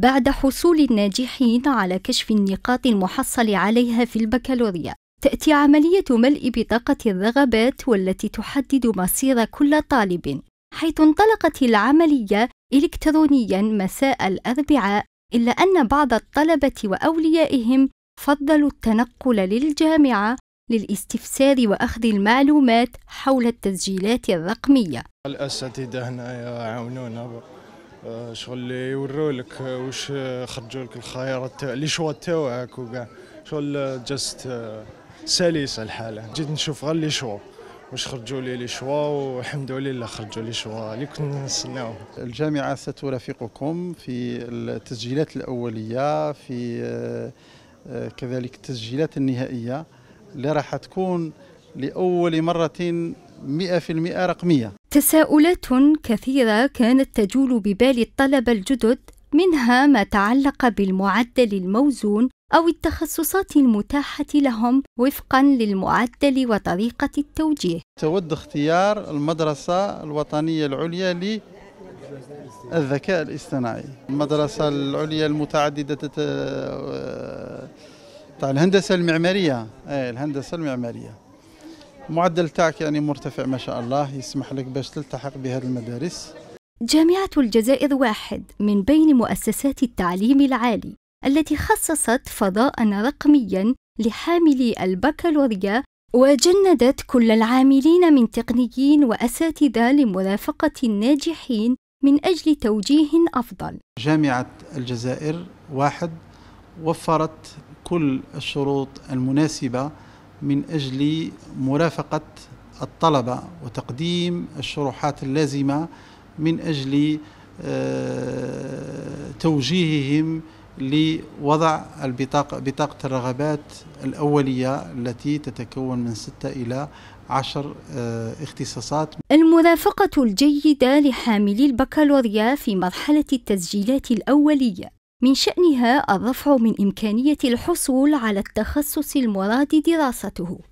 بعد حصول الناجحين على كشف النقاط المحصل عليها في البكالوريا تأتي عملية ملء بطاقة الرغبات والتي تحدد مصير كل طالب حيث انطلقت العملية إلكترونيا مساء الأربعاء إلا أن بعض الطلبة وأوليائهم فضلوا التنقل للجامعة للاستفسار وأخذ المعلومات حول التسجيلات الرقمية الأساتذة هنا يعاونونا شغل يورولك واش خرجوا لك الخيارات لي شوا تاعك وكاع شغل جاست سلسه الحاله جيت نشوف غير لي شوا واش خرجوا لي لي شوا والحمد لله خرجوا لي شوا اللي كنا نستناوه الجامعه سترافقكم في التسجيلات الاوليه في آه، كذلك التسجيلات النهائيه اللي راح تكون لاول مره 100% رقميه تساؤلات كثيرة كانت تجول ببال الطلبة الجدد منها ما تعلق بالمعدل الموزون أو التخصصات المتاحة لهم وفقا للمعدل وطريقة التوجيه تود اختيار المدرسة الوطنية العليا للذكاء الاصطناعي المدرسة العليا المتعددة آه، تاع الهندسة المعمارية إيه، الهندسة المعمارية معدل تاعك يعني مرتفع ما شاء الله يسمح لك باش تلتحق بهذه المدارس جامعة الجزائر واحد من بين مؤسسات التعليم العالي التي خصصت فضاء رقميا لحاملي البكالوريا وجندت كل العاملين من تقنيين وأساتذة لمرافقة الناجحين من أجل توجيه أفضل جامعة الجزائر واحد وفرت كل الشروط المناسبة من أجل مرافقة الطلبة وتقديم الشروحات اللازمة من أجل آه، توجيههم لوضع البطاقة بطاقة الرغبات الأولية التي تتكون من ستة إلى عشر آه، اختصاصات المرافقة الجيدة لحاملي البكالوريا في مرحلة التسجيلات الأولية من شأنها الرفع من إمكانية الحصول على التخصص المراد دراسته